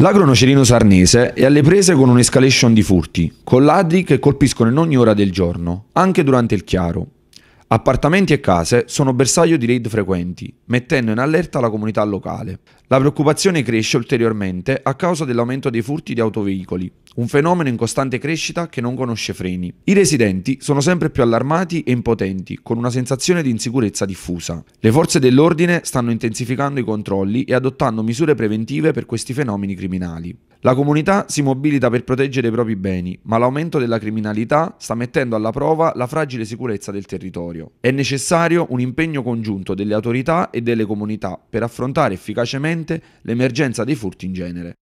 L'agro nocerino sarnese è alle prese con un'escalation di furti, con ladri che colpiscono in ogni ora del giorno, anche durante il chiaro, Appartamenti e case sono bersaglio di raid frequenti, mettendo in allerta la comunità locale. La preoccupazione cresce ulteriormente a causa dell'aumento dei furti di autoveicoli, un fenomeno in costante crescita che non conosce freni. I residenti sono sempre più allarmati e impotenti, con una sensazione di insicurezza diffusa. Le forze dell'ordine stanno intensificando i controlli e adottando misure preventive per questi fenomeni criminali. La comunità si mobilita per proteggere i propri beni, ma l'aumento della criminalità sta mettendo alla prova la fragile sicurezza del territorio. È necessario un impegno congiunto delle autorità e delle comunità per affrontare efficacemente l'emergenza dei furti in genere.